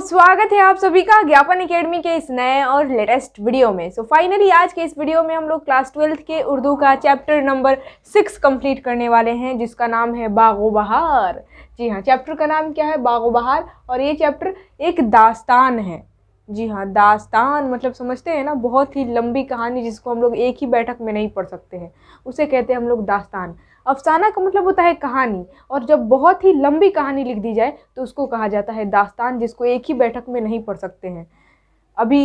स्वागत है आप सभी का ज्ञापन एकेडमी के इस नए और लेटेस्ट वीडियो में सो so, फाइनली आज के इस वीडियो में हम लोग क्लास ट्वेल्थ के उर्दू का चैप्टर नंबर सिक्स कंप्लीट करने वाले हैं जिसका नाम है बागो बहार जी हाँ चैप्टर का नाम क्या है बागो बहार और ये चैप्टर एक दास्तान है जी हाँ दास्तान मतलब समझते हैं ना बहुत ही लंबी कहानी जिसको हम लोग एक ही बैठक में नहीं पढ़ सकते हैं उसे कहते हैं हम लोग दास्तान अफसाना का मतलब होता है कहानी और जब बहुत ही लंबी कहानी लिख दी जाए तो उसको कहा जाता है दास्तान जिसको एक ही बैठक में नहीं पढ़ सकते हैं अभी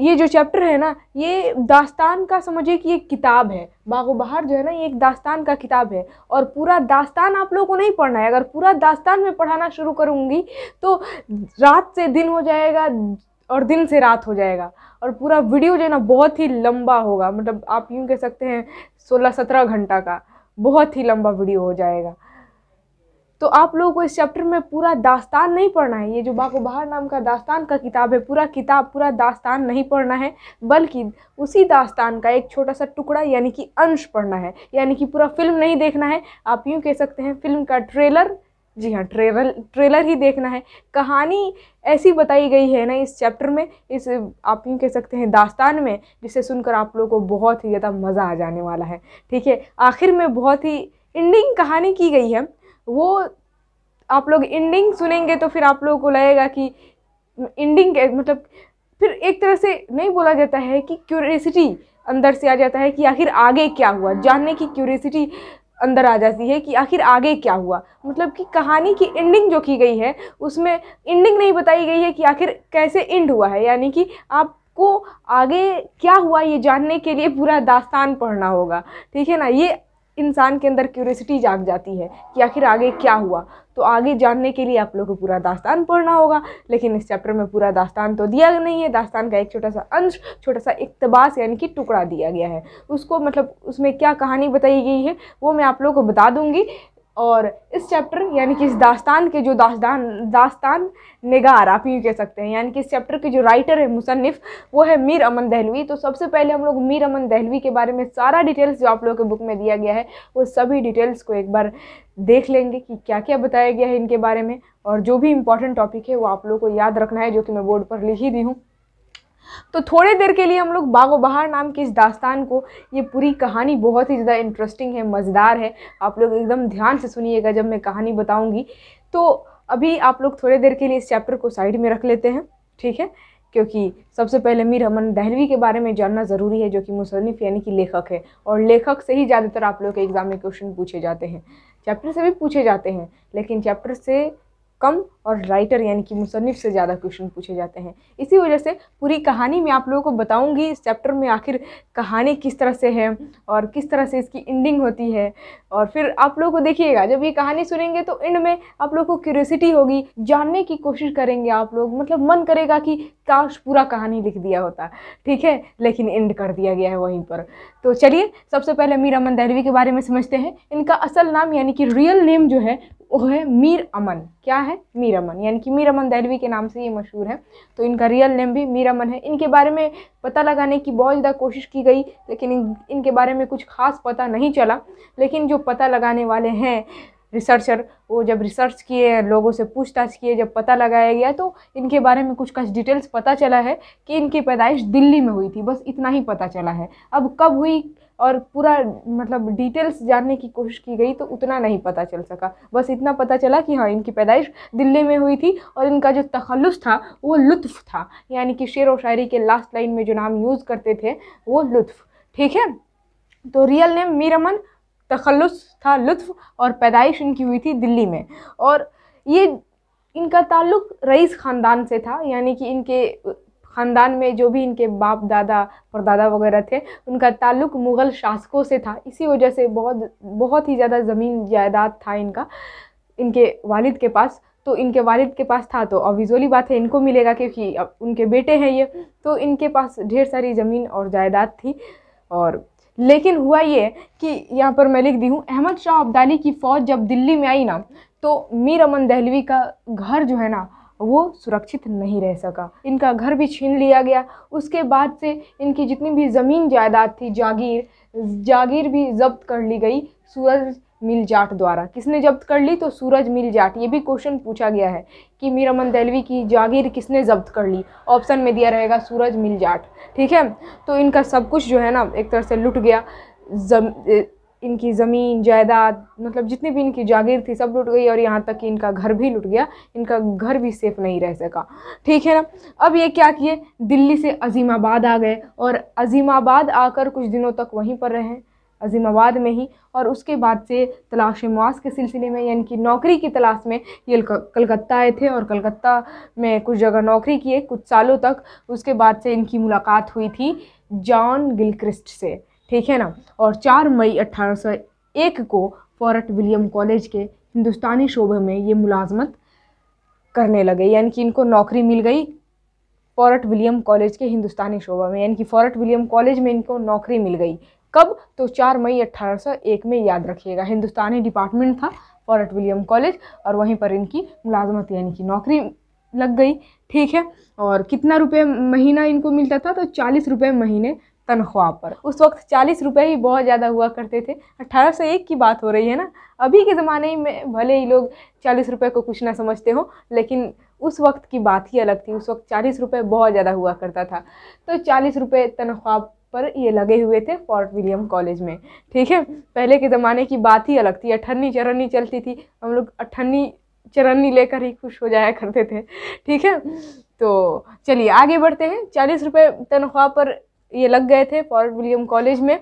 ये जो चैप्टर है ना ये दास्तान का समझिए कि एक किताब है बागो बहार जो है ना ये एक दास्तान का किताब है और पूरा दास्तान आप लोगों को नहीं पढ़ना है अगर पूरा दास्तान में पढ़ाना शुरू करूँगी तो रात से दिन हो जाएगा और दिन से रात हो जाएगा और पूरा वीडियो जो है ना बहुत ही लंबा होगा मतलब आप यूँ कह सकते हैं सोलह सत्रह घंटा का बहुत ही लंबा वीडियो हो जाएगा तो आप लोगों को इस चैप्टर में पूरा दास्तान नहीं पढ़ना है ये जो बाको बहार नाम का दास्तान का किताब है पूरा किताब पूरा दास्तान नहीं पढ़ना है बल्कि उसी दास्तान का एक छोटा सा टुकड़ा यानी कि अंश पढ़ना है यानी कि पूरा फिल्म नहीं देखना है आप यूँ कह सकते हैं फिल्म का ट्रेलर जी हाँ ट्रेलर ट्रेलर ही देखना है कहानी ऐसी बताई गई है ना इस चैप्टर में इस आप यूँ कह सकते हैं दास्तान में जिसे सुनकर आप लोगों को बहुत ही ज़्यादा मज़ा आ जाने वाला है ठीक है आखिर में बहुत ही एंडिंग कहानी की गई है वो आप लोग एंडिंग सुनेंगे तो फिर आप लोगों को लगेगा कि एंडिंग मतलब फिर एक तरह से नहीं बोला जाता है कि क्यूरियसिटी अंदर से आ जाता है कि आखिर आगे क्या हुआ जानने की क्यूरियसिटी अंदर आ जाती है कि आखिर आगे क्या हुआ मतलब कि कहानी की एंडिंग जो की गई है उसमें एंडिंग नहीं बताई गई है कि आखिर कैसे एंड हुआ है यानी कि आप को आगे क्या हुआ ये जानने के लिए पूरा दास्तान पढ़ना होगा ठीक है ना ये इंसान के अंदर क्यूरियसिटी जाग जाती है कि आखिर आगे क्या हुआ तो आगे जानने के लिए आप लोग को पूरा दास्तान पढ़ना होगा लेकिन इस चैप्टर में पूरा दास्तान तो दिया नहीं है दास्तान का एक छोटा सा अंश छोटा सा इकतबास यानी कि टुकड़ा दिया गया है उसको मतलब उसमें क्या कहानी बताई गई है वो मैं आप लोग को बता दूँगी और इस चैप्टर यानी कि इस दास्तान के जो दास्तान दास्तान निगार आप यूँ कह सकते हैं यानी कि इस चैप्टर के जो राइटर है मुसनफ़ वो है मीर अमन दहलवी तो सबसे पहले हम लोग मीर अमन दहलवी के बारे में सारा डिटेल्स जो आप लोगों के बुक में दिया गया है वो सभी डिटेल्स को एक बार देख लेंगे कि क्या क्या बताया गया है इनके बारे में और जो भी इम्पॉर्टेंट टॉपिक है वो आप लोग को याद रखना है जो कि मैं बोर्ड पर लिख ही दी हूँ तो थोड़ी देर के लिए हम लोग बागो बहार नाम की इस दास्तान को ये पूरी कहानी बहुत ही ज़्यादा इंटरेस्टिंग है मज़ेदार है आप लोग एकदम ध्यान से सुनिएगा जब मैं कहानी बताऊँगी तो अभी आप लोग थोड़ी देर के लिए इस चैप्टर को साइड में रख लेते हैं ठीक है क्योंकि सबसे पहले मीर अमन दहलवी के बारे में जानना ज़रूरी है जो कि मुसनफ़ यानी कि लेखक है और लेखक से ही ज़्यादातर आप लोग के एग्ज़ाम में क्वेश्चन पूछे जाते हैं चैप्टर से भी पूछे जाते हैं लेकिन चैप्टर से कम और राइटर यानी कि मुसनफ़ से ज़्यादा क्वेश्चन पूछे जाते हैं इसी वजह से पूरी कहानी मैं आप लोगों को बताऊंगी इस चैप्टर में आखिर कहानी किस तरह से है और किस तरह से इसकी एंडिंग होती है और फिर आप लोगों को देखिएगा जब ये कहानी सुनेंगे तो एंड में आप लोग को क्यूरियसिटी होगी जानने की कोशिश करेंगे आप लोग मतलब मन करेगा कि काश पूरा कहानी लिख दिया होता ठीक है लेकिन एंड कर दिया गया है वहीं पर तो चलिए सबसे पहले मीर अमन दहलवी के बारे में समझते हैं इनका असल नाम यानी कि रियल नेम जो है वो है मीर अमन क्या है मीर मीरामन यानी कि मीरामन दैलवी के नाम से ये मशहूर है तो इनका रियल नेम भी मीरामन है इनके बारे में पता लगाने की बहुत ज़्यादा कोशिश की गई लेकिन इन, इनके बारे में कुछ खास पता नहीं चला लेकिन जो पता लगाने वाले हैं रिसर्चर वो जब रिसर्च किए लोगों से पूछताछ किए जब पता लगाया गया तो इनके बारे में कुछ कुछ डिटेल्स पता चला है कि इनकी पैदाइश दिल्ली में हुई थी बस इतना ही पता चला है अब कब हुई और पूरा मतलब डिटेल्स जानने की कोशिश की गई तो उतना नहीं पता चल सका बस इतना पता चला कि हाँ इनकी पैदाइश दिल्ली में हुई थी और इनका जो तखलस था वो लुत्फ़ था यानी कि शेर व शायरी के लास्ट लाइन में जो नाम यूज़ करते थे वो लुत्फ़ ठीक है तो रियल नेम मीरमन तखलस था लुत्फ़ और पैदाइश इनकी हुई थी दिल्ली में और ये इनका ताल्लुक़ रईस ख़ानदान से था यानी कि इनके ख़ानदान में जो भी इनके बाप दादा परदादा वगैरह थे उनका ताल्लुक़ मुग़ल शासकों से था इसी वजह से बहुत बहुत ही ज़्यादा ज़मीन जायदाद था इनका इनके वालिद के पास तो इनके वालिद के पास था तो अविजोली बात है इनको मिलेगा क्योंकि अब उनके बेटे हैं ये तो इनके पास ढेर सारी ज़मीन और जायदाद थी और लेकिन हुआ ये कि यहाँ पर मैं लिख दी हूँ अहमद शाह अब्दाली की फ़ौज जब दिल्ली में आई ना तो मीर अमन दहलवी का घर जो है ना वो सुरक्षित नहीं रह सका इनका घर भी छीन लिया गया उसके बाद से इनकी जितनी भी ज़मीन जायदाद थी जागीर जागीर भी जब्त कर ली गई सूरज मिल जाट द्वारा किसने जब्त कर ली तो सूरज मिल जाट ये भी क्वेश्चन पूछा गया है कि मीरा मंदैलवी की जागीर किसने जब्त कर ली ऑप्शन में दिया रहेगा सूरज मिल जाट ठीक है तो इनका सब कुछ जो है ना एक तरह से लुट गया जम इनकी ज़मीन जायदाद मतलब जितनी भी इनकी जागीर थी सब लुट गई और यहाँ तक कि इनका घर भी लुट गया इनका घर भी सेफ नहीं रह सका ठीक है ना अब ये क्या किए दिल्ली से अजीमाबाद आ गए और अजीमाबाद आकर कुछ दिनों तक वहीं पर रहें अजीमाबाद में ही और उसके बाद से तलाश मुआस के सिलसिले में यानी कि नौकरी की तलाश में ये कलकत्ता आए थे और कलकत्ता में कुछ जगह नौकरी किए कुछ सालों तक उसके बाद से इनकी मुलाकात हुई थी जॉन गिलक्रिस्ट से ठीक है ना और 4 मई अट्ठारह को फॉरट विलियम कॉलेज के हिंदुस्तानी शोबे में ये मुलाजमत करने लगे यानी कि इनको नौकरी मिल गई फॉरट विलियम कॉलेज के हिंदुस्तानी शोबा में यानी कि फॉरट विलियम कॉलेज में इनको नौकरी मिल गई कब तो 4 मई 1801 में याद रखिएगा हिंदुस्तानी डिपार्टमेंट था फॉरट विलियम कॉलेज और वहीं पर इनकी मुलाजमत यानी कि नौकरी लग गई ठीक है और कितना रुपये महीना इनको मिलता था तो चालीस रुपये महीने तनख्वाह पर उस वक्त चालीस रुपये ही बहुत ज़्यादा हुआ करते थे अट्ठारह सौ एक की बात हो रही है ना अभी के ज़माने में भले ही लोग चालीस रुपये को कुछ ना समझते हो लेकिन उस वक्त की बात ही अलग थी उस वक्त चालीस रुपये बहुत ज़्यादा हुआ करता था तो चालीस रुपये तनख्वाह पर ये लगे हुए थे फोर्ट विलियम कॉलेज में ठीक है पहले के ज़माने की बात ही अलग थी अठन्नी चरन्नी चलती थी हम लोग अठन्नी चरन्नी लेकर ही खुश हो जाया करते थे ठीक है तो चलिए आगे बढ़ते हैं चालीस रुपये तनख्वाह पर ये लग गए थे फॉर्ट विलियम कॉलेज में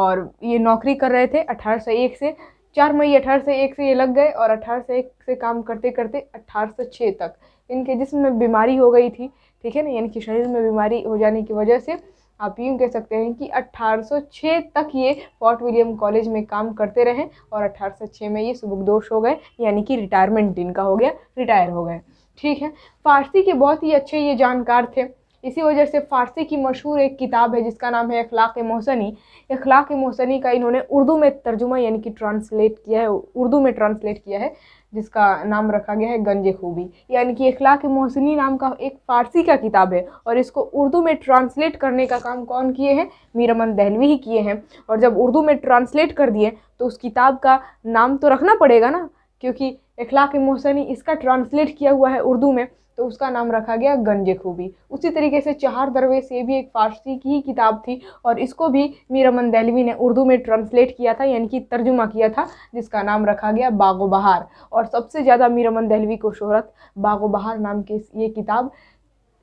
और ये नौकरी कर रहे थे अठारह सौ एक से चार मई अठारह सौ एक से ये लग गए और अठारह सौ एक से काम करते करते अठारह सौ छः तक इनके जिसम में बीमारी हो गई थी ठीक है ना यानी कि शरीर में बीमारी हो जाने की वजह से आप यूँ कह सकते हैं कि 1806 तक ये फोर्ट विलियम कॉलेज में काम करते रहे और 1806 में ये सुबुकदोष हो गए यानी कि रिटायरमेंट इनका हो गया रिटायर हो गए ठीक है फारसी के बहुत ही अच्छे ये जानकार थे इसी वजह से फ़ारसी की मशहूर एक किताब है जिसका नाम है अखलाक मोहसनी अखलाक मोहसनी का इन्होंने उर्दू में तर्जुमा यानी कि ट्रांसलेट किया है उर्दू में ट्रांसलेट किया है जिसका नाम रखा गया है गंज खूबी यानी कि अखलाक मोहसनी नाम का एक फ़ारसी का किताब है और इसको उर्दू में ट्रांसलेट करने का काम कौन किए हैं मीरमन दहलवी ही किए हैं और जब उर्दू में ट्रांसलेट कर दिए तो उस किताब का नाम तो रखना पड़ेगा ना क्योंकि अखलाक मोहसनी इसका ट्रांसलेट किया हुआ है उर्दू में तो उसका नाम रखा गया गंज खूबी उसी तरीके से चार दरवे ये भी एक फ़ारसी की ही किताब थी और इसको भी मीरा दहलवी ने उर्दू में ट्रांसलेट किया था यानी कि तर्जुमा किया था जिसका नाम रखा गया बागो बहार और सबसे ज़्यादा मीरा दहलवी को शहरत बागो बहार नाम की ये किताब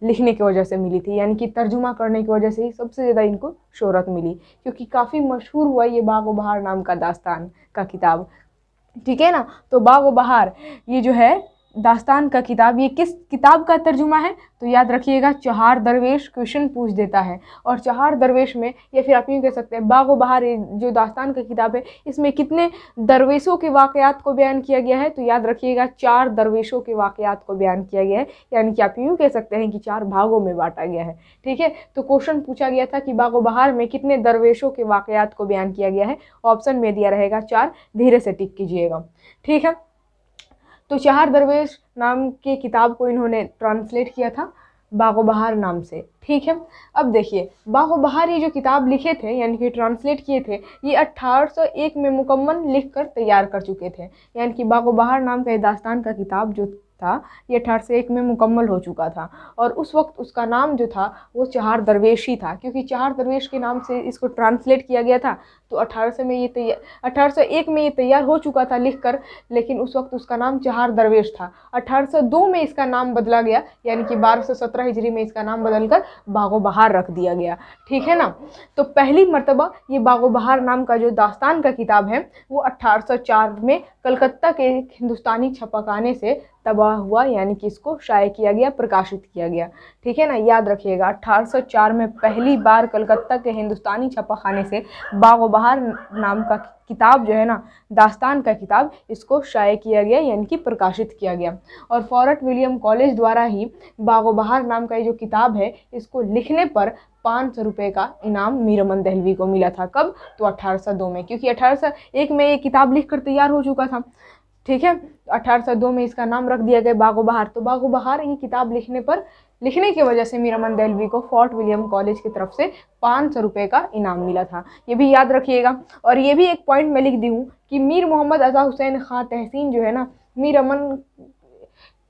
लिखने की वजह से मिली थी यानी कि तर्जुमा करने की वजह से ही सबसे ज़्यादा इनको शहरत मिली क्योंकि काफ़ी मशहूर हुआ ये बाग बहार नाम का दास्तान का किताब ठीक है ना तो बाग बहार ये जो है दास्तान का किताब ये किस किताब का तर्जुमा है तो याद रखिएगा चहार दरवेश क्वेश्चन पूछ देता है और चहार दरवेश में या फिर आप यूँ कह सकते हैं बाग बहार जो दास्तान का किताब है इसमें कितने दरवेशों के वाक़ात को बयान किया गया है तो याद रखिएगा चार दरवेशों के वाक़ात को बयान किया गया है यानी कि आप यूँ कह सकते हैं कि चार भागों में बांटा गया है ठीक है तो क्वेश्चन पूछा गया था कि बाग बहार में कितने दरवेशों के वाक़ात को बयान किया गया है ऑप्शन में दिया रहेगा चार धीरे से टिक कीजिएगा ठीक है तो चार दरवेश नाम की किताब को इन्होंने ट्रांसलेट किया था बागो बहार नाम से ठीक है अब देखिए बागो बहार ये जो किताब लिखे थे यानी कि ट्रांसलेट किए थे ये 1801 में मुकम्मल लिख कर तैयार कर चुके थे यानी कि बागो बहार नाम का दास्तान का किताब जो था ये अठारह सौ एक में मुकम्मल हो चुका था और उस वक्त उसका नाम जो था वो चार दरवेश ही था क्योंकि चार दरवेश के नाम से इसको ट्रांसलेट किया गया था तो अठारह में ये तैयार अठारह में ये तैयार हो चुका था लिखकर लेकिन उस वक्त उसका नाम चहार दरवेश था 1802 में इसका नाम बदला गया यानी कि 1217 हिजरी में इसका नाम बदलकर बागो बहार रख दिया गया ठीक है ना तो पहली मरतबा ये बागो बहार नाम का जो दास्तान का किताब है वो 1804 में कलकत्ता के हिंदुस्तानी छपकाने से तबाह हुआ यानी कि इसको शाये किया गया प्रकाशित किया गया ठीक है ना याद रखिएगा 1804 में पहली बार कलकत्ता के हिंदुस्तानी छपाखाने से बागो जवाहर नाम का किताब जो है ना दास्तान का किताब इसको शाये किया गया यानी कि प्रकाशित किया गया और फॉरट विलियम कॉलेज द्वारा ही बागो बहार नाम का ये जो किताब है इसको लिखने पर पाँच सौ रुपये का इनाम मीरमन दहलवी को मिला था कब तो अठारह सौ दो में क्योंकि अठारह सौ एक में ये किताब लिख कर तैयार हो चुका था ठीक है अठारह सौ दो में इसका नाम रख दिया गया बागो बहार तो बागो बहार ये किताब लिखने पर लिखने की वजह से मीरा मंदेलवी को फोर्ट विलियम कॉलेज की तरफ से पाँच सौ रुपये का इनाम मिला था ये भी याद रखिएगा और ये भी एक पॉइंट मैं लिख दी हूँ कि मीर मोहम्मद अज़ा हुसैन खां तहसीन जो है ना मीर अमन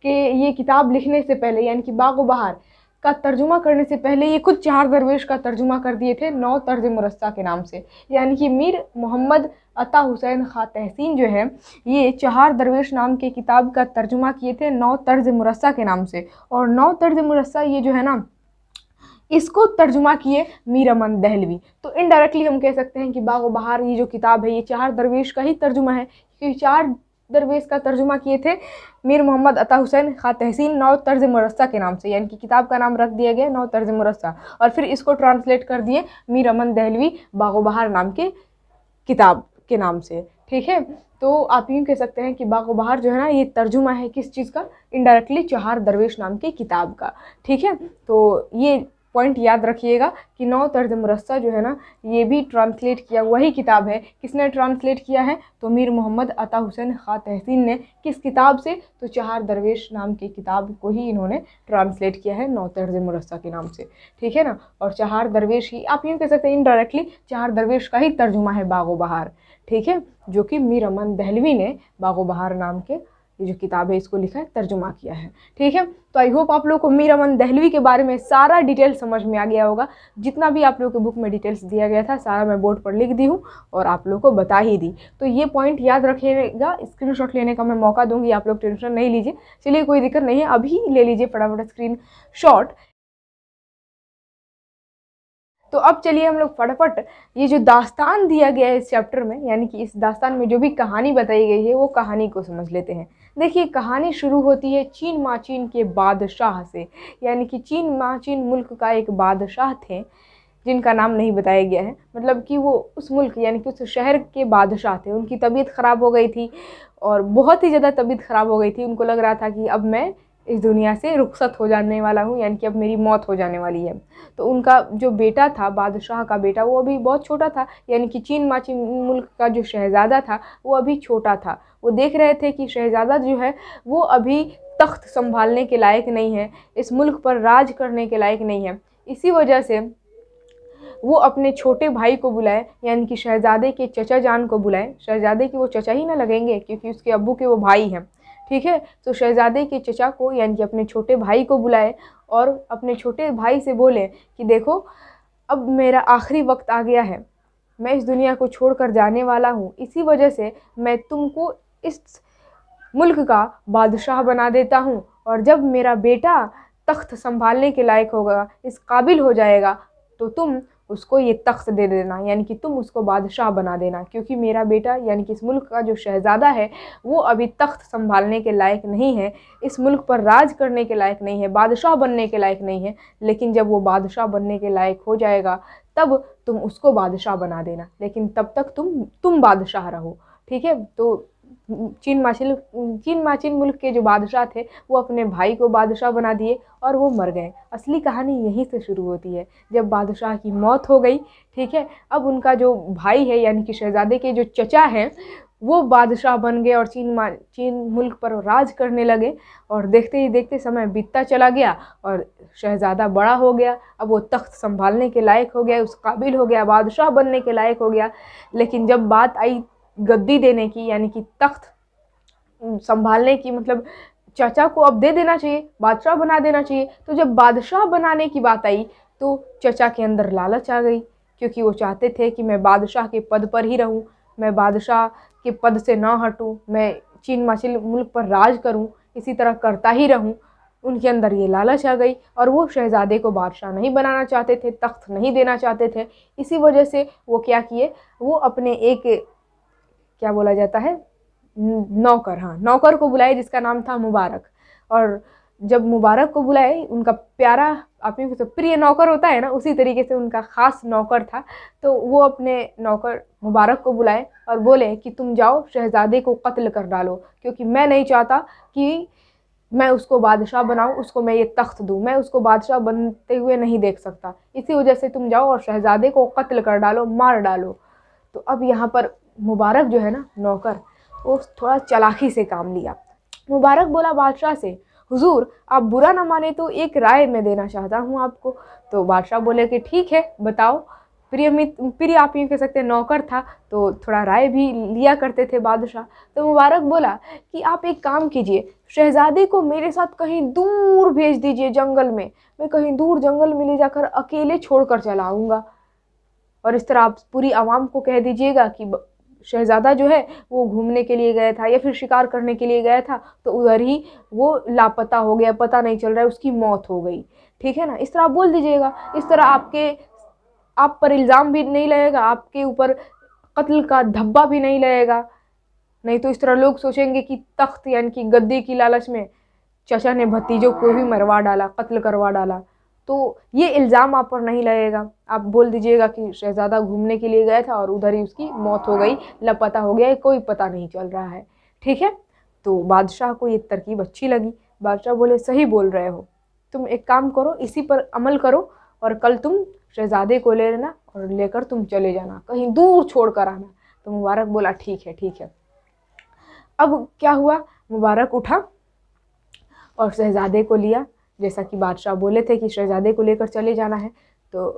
के ये किताब लिखने से पहले यानी कि बाग बहार का तर्जुमा करने से पहले ये खुद चार दरवेश का तर्जुमा कर दिए थे नौ तर्ज मुरस्ा के नाम से यानी कि मीर मोहम्मद अता हुसैन खा तहसीन जो है ये चार दरवेश नाम के किताब का तर्जुमा किए थे नौ तर्ज मुरस्ा के नाम से और नौ तर्ज मुरस्ा ये जो है ना इसको तर्जुमा किए मीर अमन दहलवी तो इनडायरेक्टली हम कह सकते हैं कि बाग बहार ये जो किताब है ये चार दरवेश का ही तर्जुमा है क्योंकि चार दरवेश का तर्जुमा किए थे मीर मोहम्मद अता हुसैन खा तहसीन नौ तर्ज मरस्सा के नाम से यानी कि किताब का नाम रख दिया गया नौ तर्ज मरस्सा और फिर इसको ट्रांसलेट कर दिए मीर अमन दहलवी बागो बहार नाम के किताब के नाम से ठीक है तो आप यूँ कह सकते हैं कि बागो बहार जो है ना ये तर्जुमा है किस चीज़ का इनडायरेक्टली चहार दरवेश नाम की किताब का ठीक है तो ये पॉइंट याद रखिएगा कि नौ तर्ज मुरस्ता जो है ना ये भी ट्रांसलेट किया वही किताब है किसने ट्रांसलेट किया है तो मीर मोहम्मद अता हुसैन खा तहसीन ने किस किताब से तो चार दरवेश नाम की किताब को ही इन्होंने ट्रांसलेट किया है नौ तर्ज मुरस्ता के नाम से ठीक है ना और चार दरवेश ही आप यूँ कह सकते हैं इनडायरेक्टली चार दरवेश का ही तर्जुमा है बागो बहार ठीक है जो कि मीर अमन दहलवी ने बागो बहार नाम के ये जो किताब है इसको लिखा है तर्जुमा किया है ठीक है तो आई होप आप लोग को मीर अमन दहलवी के बारे में सारा डिटेल समझ में आ गया होगा जितना भी आप लोग के बुक में डिटेल्स दिया गया था सारा मैं बोर्ड पर लिख दी हूँ और आप लोग को बता ही दी तो ये पॉइंट याद रखिएगा शॉट लेने का मैं मौका दूंगी आप लोग टेंशन नहीं लीजिए चलिए कोई दिक्कत नहीं है अभी ले लीजिए फटाफट स्क्रीन शॉट तो अब चलिए हम लोग फटाफट ये जो दास्तान दिया गया है इस चैप्टर में यानी कि इस दास्तान में जो भी कहानी बताई गई है वो कहानी को समझ लेते हैं देखिए कहानी शुरू होती है चीन माचीन के बादशाह से यानी कि चीन माचीन मुल्क का एक बादशाह थे जिनका नाम नहीं बताया गया है मतलब कि वो उस मुल्क यानी कि उस शहर के बादशाह थे उनकी तबीयत ख़राब हो गई थी और बहुत ही ज़्यादा तबीयत ख़राब हो गई थी उनको लग रहा था कि अब मैं इस दुनिया से रुखसत हो जाने वाला हूँ यानी कि अब मेरी मौत हो जाने वाली है तो उनका जो बेटा था बादशाह का बेटा वो अभी बहुत छोटा था यानी कि चीन माची मुल्क का जो शहज़ादा था वो अभी छोटा था वो देख रहे थे कि शहज़ादा जो है वो अभी तख्त संभालने के लायक नहीं है इस मुल्क पर राज करने के लायक नहीं है इसी वजह से वो अपने छोटे भाई को बुलाए यानी कि शहज़ादे के चचा जान को बुलाए शहज़ादे की वो चचा ही ना लगेंगे क्योंकि उसके अबू के वो भाई हैं ठीक है तो शहज़ादे के चचा को यानी कि अपने छोटे भाई को बुलाए और अपने छोटे भाई से बोले कि देखो अब मेरा आखिरी वक्त आ गया है मैं इस दुनिया को छोड़कर जाने वाला हूँ इसी वजह से मैं तुमको इस मुल्क का बादशाह बना देता हूँ और जब मेरा बेटा तख्त संभालने के लायक होगा इस काबिल हो जाएगा तो तुम उसको ये तख्त दे देना यानी कि तुम उसको बादशाह बना देना क्योंकि मेरा बेटा यानी कि इस मुल्क का जो शहज़ादा है वो अभी तख्त संभालने के लायक नहीं है इस मुल्क पर राज करने के लायक नहीं है बादशाह बनने के लायक नहीं है लेकिन जब वो बादशाह बनने के लायक हो जाएगा तब तुम उसको बादशाह बना देना लेकिन तब तक तुम तुम बादशाह रहो ठीक है तो चीन माचिल चीन माचिन मुल्क के जो बादशाह थे वो अपने भाई को बादशाह बना दिए और वो मर गए असली कहानी यहीं से शुरू होती है जब बादशाह की मौत हो गई ठीक है अब उनका जो भाई है यानी कि शहजादे के जो चचा हैं वो बादशाह बन गए और चीन मा चीन मुल्क पर राज करने लगे और देखते ही देखते समय बीतता चला गया और शहज़ादा बड़ा हो गया अब वो तख्त संभालने के लायक हो गया उस काबिल हो गया बादशाह बनने के लायक हो गया लेकिन जब बात आई गद्दी देने की यानी कि तख्त संभालने की मतलब चाचा को अब दे देना चाहिए बादशाह बना देना चाहिए तो जब बादशाह बनाने की बात आई तो चाचा के अंदर लालच आ गई क्योंकि वो चाहते थे कि मैं बादशाह के पद पर ही रहूं मैं बादशाह के पद से ना हटूं मैं चीन माचिल मुल्क पर राज करूं इसी तरह करता ही रहूं उनके अंदर ये लालच आ गई और वो शहज़ादे को बादशाह नहीं बनाना चाहते थे तख्त नहीं देना चाहते थे इसी वजह से वो क्या किए वो अपने एक क्या बोला जाता है नौकर हाँ नौकर को बुलाए जिसका नाम था मुबारक और जब मुबारक को बुलाए उनका प्यारा अपने को प्रिय नौकर होता है ना उसी तरीके से उनका ख़ास नौकर था तो वो अपने नौकर मुबारक को बुलाए और बोले कि तुम जाओ शहजादे को कत्ल कर डालो क्योंकि मैं नहीं चाहता कि मैं उसको बादशाह बनाऊँ उसको मैं ये तख्त दूँ मैं उसको बादशाह बनते हुए नहीं देख सकता इसी वजह से तुम जाओ और शहजादे को कत्ल कर डालो मार डालो तो अब यहाँ पर मुबारक जो है ना नौकर वो थोड़ा चलाखी से काम लिया मुबारक बोला बादशाह से हुजूर आप बुरा ना माने तो एक राय मैं देना चाहता हूँ आपको तो बादशाह बोले कि ठीक है बताओ प्रिय मित्र प्रिय आप यूँ कह सकते हैं नौकर था तो थोड़ा राय भी लिया करते थे बादशाह तो मुबारक बोला कि आप एक काम कीजिए शहजादे को मेरे साथ कहीं दूर भेज दीजिए जंगल में मैं कहीं दूर जंगल में ले जाकर अकेले छोड़ कर चला आऊँगा और इस तरह आप पूरी आवाम को कह दीजिएगा कि शहज़ादा जो है वो घूमने के लिए गया था या फिर शिकार करने के लिए गया था तो उधर ही वो लापता हो गया पता नहीं चल रहा है उसकी मौत हो गई ठीक है ना इस तरह आप बोल दीजिएगा इस तरह आपके आप पर इल्ज़ाम भी नहीं लगेगा आपके ऊपर कत्ल का धब्बा भी नहीं लगेगा नहीं तो इस तरह लोग सोचेंगे कि तख्त यानी कि गद्दी की लालच में चचा ने भतीजों को भी मरवा डाला कत्ल करवा डाला तो ये इल्ज़ाम आप पर नहीं लगेगा आप बोल दीजिएगा कि शहज़ादा घूमने के लिए गया था और उधर ही उसकी मौत हो गई लपता हो गया कोई पता नहीं चल रहा है ठीक है तो बादशाह को ये तरकीब अच्छी लगी बादशाह बोले सही बोल रहे हो तुम एक काम करो इसी पर अमल करो और कल तुम शहज़ादे को ले लेना और लेकर तुम चले जाना कहीं दूर छोड़ कर आना तो मुबारक बोला ठीक है ठीक है अब क्या हुआ मुबारक उठा और शहज़ादे को लिया जैसा कि बादशाह बोले थे कि शहज़ादे को लेकर चले जाना है तो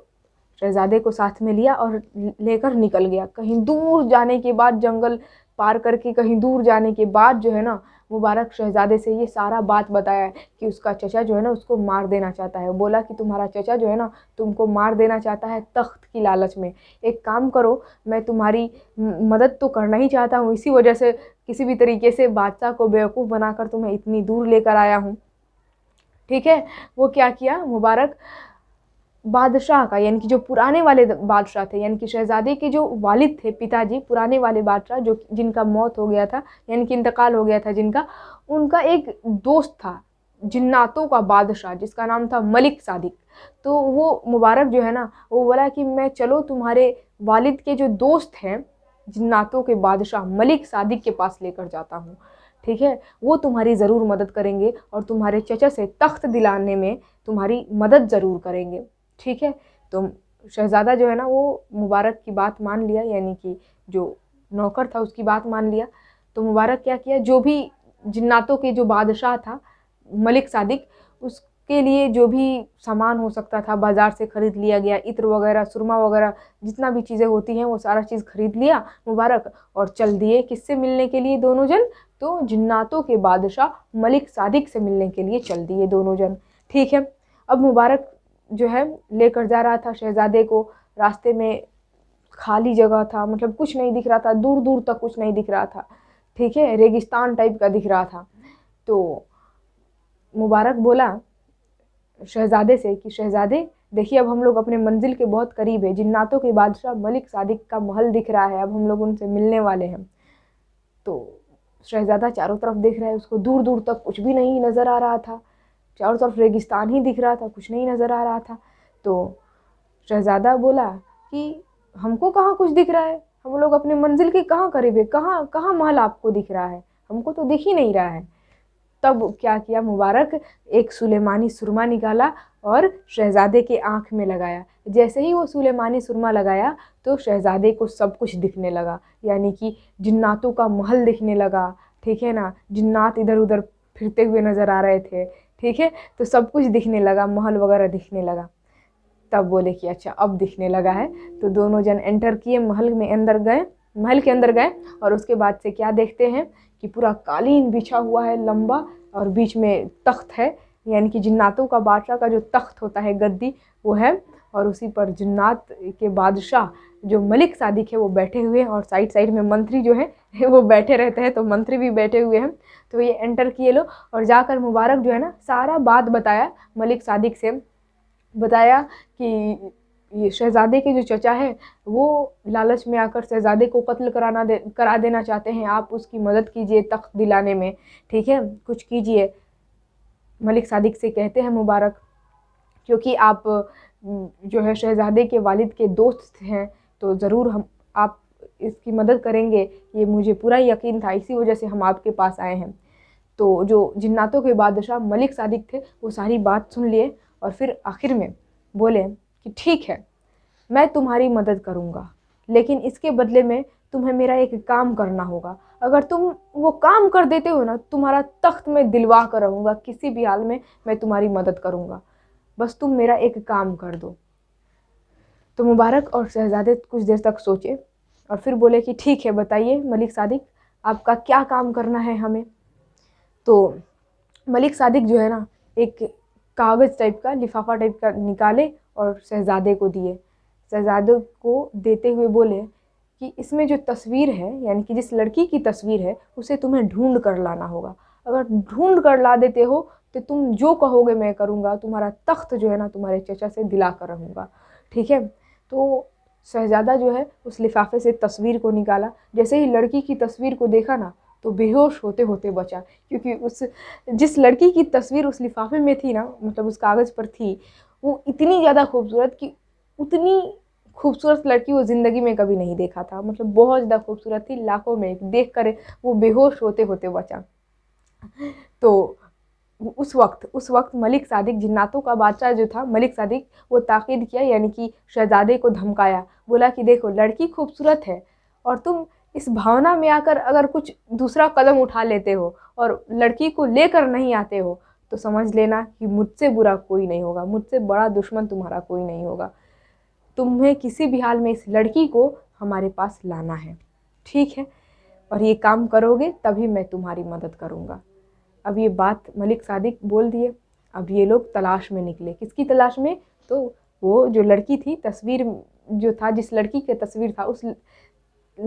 शहज़ादे को साथ में लिया और लेकर निकल गया कहीं दूर जाने के बाद जंगल पार करके कहीं दूर जाने के बाद जो है ना मुबारक शहज़ादे से ये सारा बात बताया कि उसका चचा जो है ना उसको मार देना चाहता है बोला कि तुम्हारा चचा जो है ना तुमको मार देना चाहता है तख्त की लालच में एक काम करो मैं तुम्हारी मदद तो करना ही चाहता हूँ इसी वजह से किसी भी तरीके से बादशाह को बेवकूफ़ बनाकर तुम्हें इतनी दूर लेकर आया हूँ ठीक है वो क्या किया मुबारक बादशाह का यानी कि जो पुराने वाले बादशाह थे यानी कि शहजादे के जो वालिद थे पिताजी पुराने वाले बादशाह जो जिनका मौत हो गया था यानी कि इंतकाल हो गया था जिनका उनका एक दोस्त था जिन्नातों का बादशाह जिसका नाम था मलिक सादिक तो वो मुबारक जो है ना वो बोला कि मैं चलो तुम्हारे वालिद के जो दोस्त हैं जिन्नातों के बादशाह मलिक सादिक के पास लेकर जाता हूँ ठीक है वो तुम्हारी ज़रूर मदद करेंगे और तुम्हारे चचा से तख्त दिलाने में तुम्हारी मदद ज़रूर करेंगे ठीक है तो शहज़ादा जो है ना वो मुबारक की बात मान लिया यानी कि जो नौकर था उसकी बात मान लिया तो मुबारक क्या किया जो भी जिन्नातों के जो बादशाह था मलिक सादिक उसके लिए जो भी सामान हो सकता था बाज़ार से ख़रीद लिया गया इत्र वगैरह सुरमा वगैरह जितना भी चीज़ें होती हैं वो सारा चीज़ खरीद लिया मुबारक और चल दिए किससे मिलने के लिए दोनों जन तो जन्नातों के बादशाह मलिक सादिक से मिलने के लिए चल दिए दोनों जन ठीक है अब मुबारक जो है लेकर जा रहा था शहज़ादे को रास्ते में खाली जगह था मतलब कुछ नहीं दिख रहा था दूर दूर तक कुछ नहीं दिख रहा था ठीक है रेगिस्तान टाइप का दिख रहा था तो मुबारक बोला शहज़ादे से कि शहज़ादे देखिए अब हम लोग अपने मंजिल के बहुत करीब है जिन्नातों के बादशाह मलिक सादिक का महल दिख रहा है अब हम लोग उनसे मिलने वाले हैं तो शहज़ादा चारों तरफ देख रहा है उसको दूर दूर तक कुछ भी नहीं नज़र आ रहा था चारों तरफ रेगिस्तान ही दिख रहा था कुछ नहीं नज़र आ रहा था तो शहज़ादा बोला कि हमको कहाँ कुछ दिख रहा है हम लोग अपने मंजिल के कहाँ करीब है कहाँ कहाँ महल आपको दिख रहा है हमको तो दिख ही नहीं रहा है तब क्या किया मुबारक एक सुलेमानी सुरमा निकाला और शहज़ादे के आँख में लगाया जैसे ही वो सुलेमानी सुरमा लगाया तो शहज़ादे को सब कुछ दिखने लगा यानी कि जन्नातों का महल दिखने लगा ठीक है ना जन्नात इधर उधर फिरते हुए नज़र आ रहे थे ठीक है तो सब कुछ दिखने लगा महल वगैरह दिखने लगा तब बोले कि अच्छा अब दिखने लगा है तो दोनों जन एंटर किए महल में अंदर गए महल के अंदर गए और उसके बाद से क्या देखते हैं कि पूरा कालीन बिछा हुआ है लंबा और बीच में तख्त है यानी कि जन्नातों का बादशाह का जो तख्त होता है गद्दी वो है और उसी पर जन्नात के बादशाह जो मलिक सादिक है वो बैठे हुए हैं और साइड साइड में मंत्री जो है वो बैठे रहते हैं तो मंत्री भी बैठे हुए हैं तो ये एंटर किए लो और जाकर मुबारक जो है ना सारा बात बताया मलिक सादिक से बताया कि ये शहज़ादे के जो चचा है वो लालच में आकर शहज़ादे को कत्ल कराना दे करा देना चाहते हैं आप उसकी मदद कीजिए तख्त दिलाने में ठीक है कुछ कीजिए मलिक सादिक से कहते हैं मुबारक क्योंकि आप जो है शहजादे के वालिद के दोस्त हैं तो ज़रूर हम आप इसकी मदद करेंगे ये मुझे पूरा यकीन था इसी वजह से हम आपके पास आए हैं तो जो जिन्नातों के बादशाह मलिक सादिक थे वो सारी बात सुन लिए और फिर आखिर में बोले कि ठीक है मैं तुम्हारी मदद करूँगा लेकिन इसके बदले में तुम्हें मेरा एक काम करना होगा अगर तुम वो काम कर देते हो ना तुम्हारा तख्त में दिलवा कर रहूँगा किसी भी हाल में मैं तुम्हारी मदद करूँगा बस तुम मेरा एक काम कर दो तो मुबारक और शहजादे कुछ देर तक सोचे और फिर बोले कि ठीक है बताइए मलिक सादिक आपका क्या काम करना है हमें तो मलिक सादिक जो है ना एक कागज़ टाइप का लिफाफा टाइप का निकाले और शहजादे को दिए शहजादे को देते हुए बोले कि इसमें जो तस्वीर है यानी कि जिस लड़की की तस्वीर है उसे तुम्हें ढूंढ कर लाना होगा अगर ढूंढ कर ला देते हो तो तुम जो कहोगे मैं करूँगा तुम्हारा तख्त जो है ना तुम्हारे चचा से दिला कर रहूँगा ठीक है तो शहजादा जो है उस लिफाफे से तस्वीर को निकाला जैसे ही लड़की की तस्वीर को देखा ना तो बेहोश होते होते बचा क्योंकि उस जिस लड़की की तस्वीर उस लिफाफे में थी ना मतलब उस कागज़ पर थी वो इतनी ज़्यादा खूबसूरत कि उतनी खूबसूरत लड़की वो ज़िंदगी में कभी नहीं देखा था मतलब बहुत ज़्यादा खूबसूरत थी लाखों में देख कर वो बेहोश होते होते बचा तो उस वक्त उस वक्त मलिक सादिक जिन्नातों का बादशाह जो था मलिक सादिक वो ताक़ीद किया यानी कि शहजादे को धमकाया बोला कि देखो लड़की खूबसूरत है और तुम इस भावना में आकर अगर कुछ दूसरा कदम उठा लेते हो और लड़की को लेकर नहीं आते हो तो समझ लेना कि मुझसे बुरा कोई नहीं होगा मुझसे बड़ा दुश्मन तुम्हारा कोई नहीं होगा तुम्हें किसी भी हाल में इस लड़की को हमारे पास लाना है ठीक है और ये काम करोगे तभी मैं तुम्हारी मदद करूँगा अब ये बात मलिक सादिक बोल दिए अब ये लोग तलाश में निकले किसकी तलाश में तो वो जो लड़की थी तस्वीर जो था जिस लड़की की तस्वीर था उस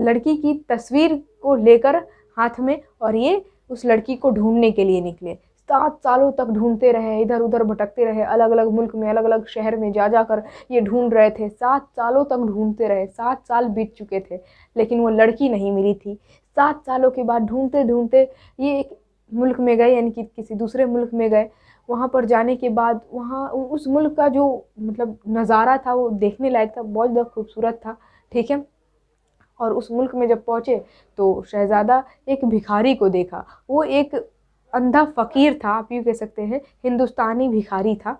लड़की की तस्वीर को लेकर हाथ में और ये उस लड़की को ढूंढने के लिए निकले सात सालों तक ढूंढते रहे इधर उधर भटकते रहे अलग अलग मुल्क में अलग अलग शहर में जा जा कर ये ढूंढ रहे थे सात सालों तक ढूंढते रहे सात साल बीत चुके थे लेकिन वो लड़की नहीं मिली थी सात सालों के बाद ढूंढते ढूंढते ये एक मुल्क में गए यानी कि किसी दूसरे मुल्क में गए वहाँ पर जाने के बाद वहाँ उस मुल्क का जो मतलब नज़ारा था वो देखने लायक था बहुत ज़्यादा खूबसूरत था ठीक है और उस मुल्क में जब पहुँचे तो शहज़ादा एक भिखारी को देखा वो एक अंधा फ़कीर था आप यूँ कह सकते हैं हिंदुस्तानी भिखारी था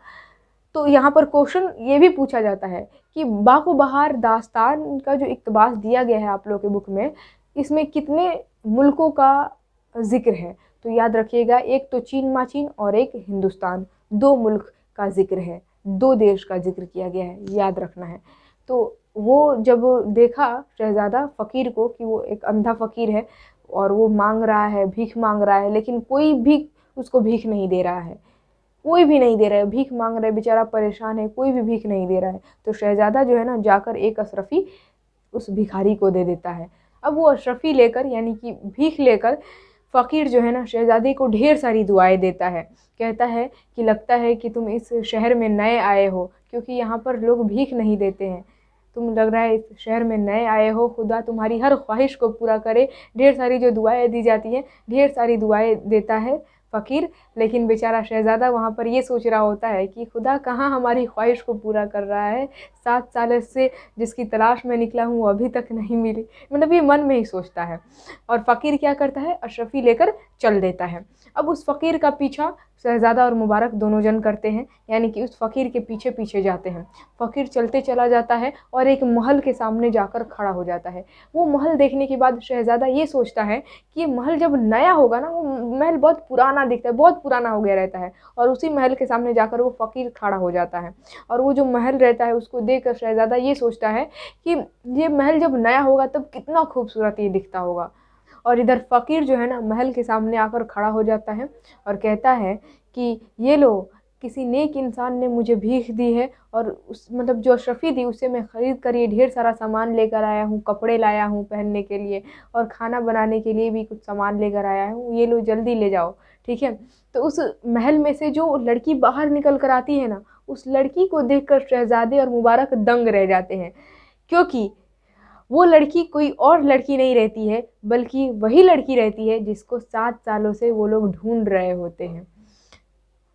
तो यहाँ पर क्वेश्चन ये भी पूछा जाता है कि बाको बहार दास्तान का जो इकतबास दिया गया है आप लोग के बुक में इसमें कितने मुल्कों का जिक्र है तो याद रखिएगा एक तो चीन माचीन और एक हिंदुस्तान दो मुल्क का जिक्र है दो देश का जिक्र किया गया है याद रखना है तो वो जब देखा शहज़ादा फ़कीर को कि वो एक अंधा फ़कीर है और वो मांग रहा है भीख मांग रहा है लेकिन कोई भी उसको भीख नहीं दे रहा है कोई भी नहीं दे रहा है भीख मांग रहा है बेचारा परेशान है कोई भी भीख नहीं दे रहा है तो शहजादा जो है ना जाकर एक अशरफ़ी उस भिखारी को दे देता है अब वो अशरफ़ी लेकर यानी कि भीख लेकर फ़कीर जो है ना शहजादे को ढेर सारी दुआएं देता है कहता है कि लगता है कि तुम इस शहर में नए आए हो क्योंकि यहाँ पर लोग भीख नहीं देते हैं तुम लग रहा है इस शहर में नए आए हो खुदा तुम्हारी हर ख्वाहिश को पूरा करे ढेर सारी जो दुआएं दी जाती हैं ढेर सारी दुआएं देता है फ़कीर लेकिन बेचारा शहज़ादा वहाँ पर ये सोच रहा होता है कि खुदा कहाँ हमारी ख्वाहिश को पूरा कर रहा है सात साल से जिसकी तलाश में निकला हूँ वो अभी तक नहीं मिली मतलब ये मन में ही सोचता है और फ़कीर क्या करता है अशरफी लेकर चल देता है अब उस फ़कीर का पीछा शहज़ादा और मुबारक दोनों जन करते हैं यानी कि उस फ़कीर के पीछे पीछे जाते हैं फ़कीर चलते चला जाता है और एक महल के सामने जाकर खड़ा हो जाता है वो महल देखने के बाद शहज़ादा ये सोचता है कि महल जब नया होगा ना वो महल बहुत पुराना दिखता है बहुत पुराना हो गया रहता है और उसी महल के सामने जाकर वो फ़कीर खड़ा हो जाता है और वो जो महल रहता है उसको देख कर शहज़ादा ये सोचता है कि ये महल जब नया होगा तब कितना खूबसूरत ये दिखता होगा और इधर फ़कीर जो है ना महल के सामने आकर खड़ा हो जाता है और कहता है कि ये लो किसी नेक इंसान ने मुझे भीख दी है और उस मतलब जो अशरफी दी उसे मैं ख़रीद कर ये ढेर सारा सामान लेकर आया हूँ कपड़े लाया हूँ पहनने के लिए और खाना बनाने के लिए भी कुछ सामान लेकर आया हूँ ये लो जल्दी ले जाओ ठीक है तो उस महल में से जो लड़की बाहर निकल कर आती है ना उस लड़की को देखकर शहजादे और मुबारक दंग रह जाते हैं क्योंकि वो लड़की कोई और लड़की नहीं रहती है बल्कि वही लड़की रहती है जिसको सात सालों से वो लोग ढूंढ रहे होते हैं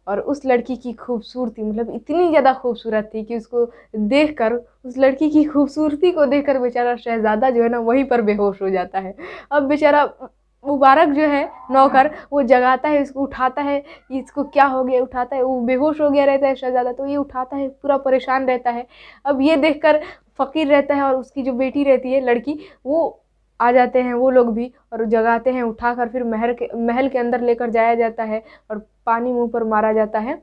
और उस लड़की की खूबसूरती मतलब इतनी ज़्यादा खूबसूरत थी कि उसको देखकर उस लड़की की खूबसूरती को देखकर बेचारा शहज़ादा जो है ना वहीं पर बेहोश हो जाता है अब बेचारा मुबारक जो है नौकर वो जगाता है इसको उठाता है इसको क्या हो गया उठाता है वो बेहोश हो गया रहता है शहजादा तो ये उठाता है पूरा परेशान रहता है अब ये देखकर फ़कीर रहता है और उसकी जो बेटी रहती है लड़की वो आ जाते हैं वो लोग भी और जगाते हैं उठा कर फिर महल के महल के अंदर लेकर जाया जाता है और पानी मुंह पर मारा जाता है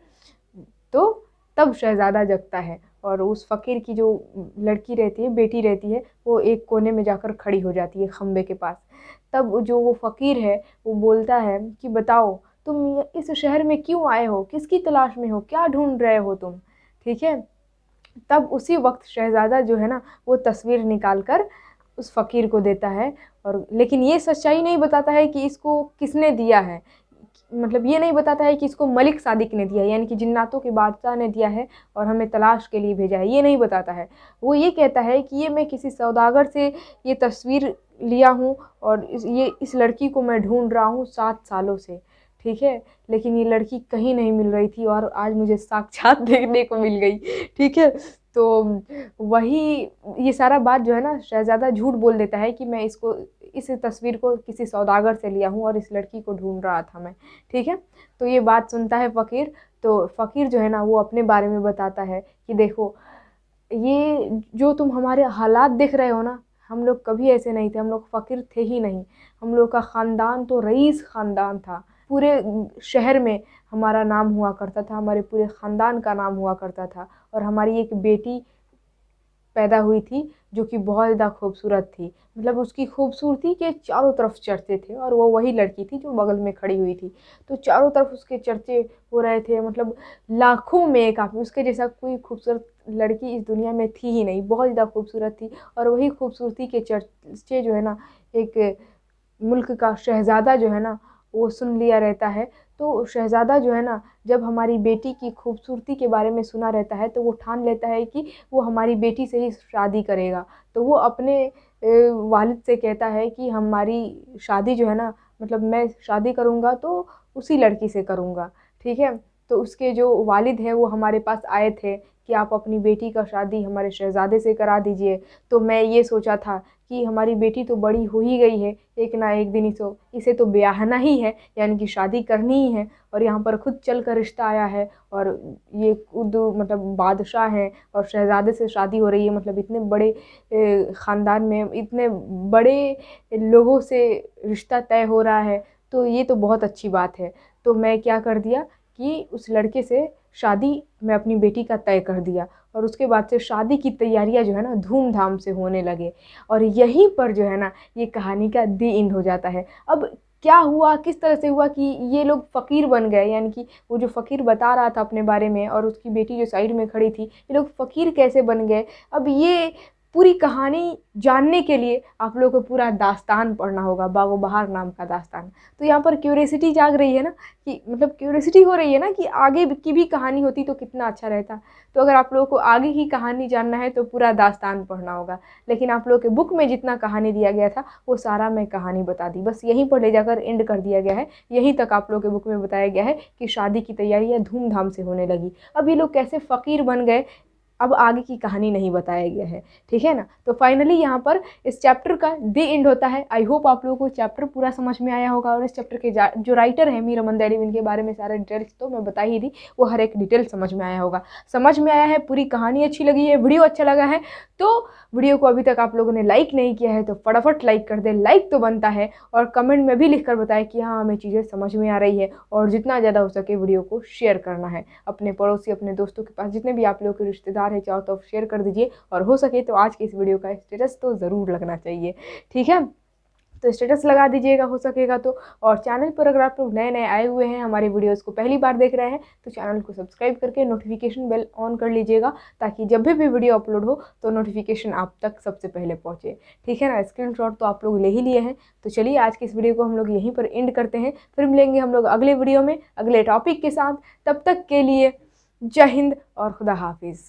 तो तब शहज़ादा जगता है और उस फ़कीर की जो लड़की रहती है बेटी रहती है वो एक कोने में जाकर खड़ी हो जाती है खम्बे के पास तब जो वो फ़कीर है वो बोलता है कि बताओ तुम इस शहर में क्यों आए हो किसकी तलाश में हो क्या ढूंढ रहे हो तुम ठीक है तब उसी वक्त शहज़ादा जो है ना वो तस्वीर निकाल कर उस फ़कीर को देता है और लेकिन ये सच्चाई नहीं बताता है कि इसको किसने दिया है मतलब ये नहीं बताता है कि इसको मलिक सादिक ने दिया है यानी कि जिन्नातों के बादशाह ने दिया है और हमें तलाश के लिए भेजा है ये नहीं बताता है वो ये कहता है कि ये मैं किसी सौदागर से ये तस्वीर लिया हूँ और ये इस लड़की को मैं ढूंढ रहा हूँ सात सालों से ठीक है लेकिन ये लड़की कहीं नहीं मिल रही थी और आज मुझे साक्षात देखने को मिल गई ठीक है तो वही ये सारा बात जो है ना शहज़ादा झूठ बोल देता है कि मैं इसको इस तस्वीर को किसी सौदागर से लिया हूँ और इस लड़की को ढूंढ रहा था मैं ठीक है तो ये बात सुनता है फ़कीर तो फ़कीर जो है ना वो अपने बारे में बताता है कि देखो ये जो तुम हमारे हालात देख रहे हो ना हम लोग कभी ऐसे नहीं थे हम लोग फ़कीर थे ही नहीं हम लोग का ख़ानदान तो रईस ख़ानदान था पूरे शहर में हमारा नाम हुआ करता था हमारे पूरे ख़ानदान का नाम हुआ करता था और हमारी एक बेटी पैदा हुई थी जो कि बहुत ज़्यादा खूबसूरत थी मतलब उसकी खूबसूरती के चारों तरफ चर्चे थे और वो वही लड़की थी जो बगल में खड़ी हुई थी तो चारों तरफ उसके चर्चे हो रहे थे मतलब लाखों में काफ़ी उसके जैसा कोई खूबसूरत लड़की इस दुनिया में थी ही नहीं बहुत ज़्यादा खूबसूरत थी और वही खूबसूरती के चर्चे जो है ना एक मुल्क का शहज़ादा जो है ना वो सुन लिया रहता है तो शहज़ादा जो है ना जब हमारी बेटी की खूबसूरती के बारे में सुना रहता है तो वो ठान लेता है कि वो हमारी बेटी से ही शादी करेगा तो वो अपने वालिद से कहता है कि हमारी शादी जो है ना मतलब मैं शादी करूँगा तो उसी लड़की से करूँगा ठीक है तो उसके जो वालिद हैं वो हमारे पास आए थे कि आप अपनी बेटी का शादी हमारे शहज़ादे से करा दीजिए तो मैं ये सोचा था कि हमारी बेटी तो बड़ी हो ही गई है एक ना एक दिन इसे इसे तो ब्याहना ही है यानी कि शादी करनी ही है और यहाँ पर खुद चल कर रिश्ता आया है और ये खुद मतलब बादशाह हैं और शहज़ादे से शादी हो रही है मतलब इतने बड़े ख़ानदान में इतने बड़े लोगों से रिश्ता तय हो रहा है तो ये तो बहुत अच्छी बात है तो मैं क्या कर दिया कि उस लड़के से शादी मैं अपनी बेटी का तय कर दिया और उसके बाद से शादी की तैयारियां जो है ना धूमधाम से होने लगे और यहीं पर जो है ना ये कहानी का दी इंड हो जाता है अब क्या हुआ किस तरह से हुआ कि ये लोग फ़कीर बन गए यानी कि वो जो फ़कीर बता रहा था अपने बारे में और उसकी बेटी जो साइड में खड़ी थी ये लोग फ़कीर कैसे बन गए अब ये पूरी कहानी जानने के लिए आप लोगों को पूरा दास्तान पढ़ना होगा बागो बहार नाम का दास्तान तो यहाँ पर क्यूरियसिटी जाग रही है ना कि मतलब क्यूरियसिटी हो रही है ना कि आगे की भी कहानी होती तो कितना अच्छा रहता तो अगर आप लोगों को आगे की कहानी जानना है तो पूरा दास्तान पढ़ना होगा लेकिन आप लोगों के बुक में जितना कहानी दिया गया था वो सारा मैं कहानी बता दी बस यहीं पर ले जाकर एंड कर दिया गया है यहीं तक आप लोगों के बुक में बताया गया है कि शादी की तैयारियाँ धूमधाम से होने लगी अब ये लोग कैसे फ़कीर बन गए अब आगे की कहानी नहीं बताया गया है ठीक है ना तो फाइनली यहाँ पर इस चैप्टर का दी एंड होता है आई होप आप लोगों को चैप्टर पूरा समझ में आया होगा और इस चैप्टर के जो राइटर है मीरा मंदाड़ी उनके बारे में सारे डिटेल्स तो मैं बता ही दी वो हर एक डिटेल समझ में आया होगा समझ में आया है पूरी कहानी अच्छी लगी है वीडियो अच्छा लगा है तो वीडियो को अभी तक आप लोगों ने लाइक नहीं किया है तो फटाफट लाइक कर दे लाइक तो बनता है और कमेंट में भी लिख कर बताए कि हाँ हमें चीज़ें समझ में आ रही है और जितना ज़्यादा हो सके वीडियो को शेयर करना है अपने पड़ोसी अपने दोस्तों के पास जितने भी आप लोगों के रिश्तेदार प्यार है चाहो तो आप शेयर कर दीजिए और हो सके तो आज के इस वीडियो का स्टेटस तो ज़रूर लगना चाहिए ठीक है तो स्टेटस लगा दीजिएगा हो सकेगा तो और चैनल पर अगर आप लोग नए नए आए हुए हैं हमारे वीडियोस को पहली बार देख रहे हैं तो चैनल को सब्सक्राइब करके नोटिफिकेशन बेल ऑन कर लीजिएगा ताकि जब भी भी वीडियो अपलोड हो तो नोटिफिकेशन आप तक सबसे पहले पहुंचे ठीक है ना स्क्रीन तो आप लोग ले ही लिए हैं तो चलिए आज की इस वीडियो को हम लोग यहीं पर एंड करते हैं फिर मिलेंगे हम लोग अगले वीडियो में अगले टॉपिक के साथ तब तक के लिए जय हिंद और खुदा हाफिज़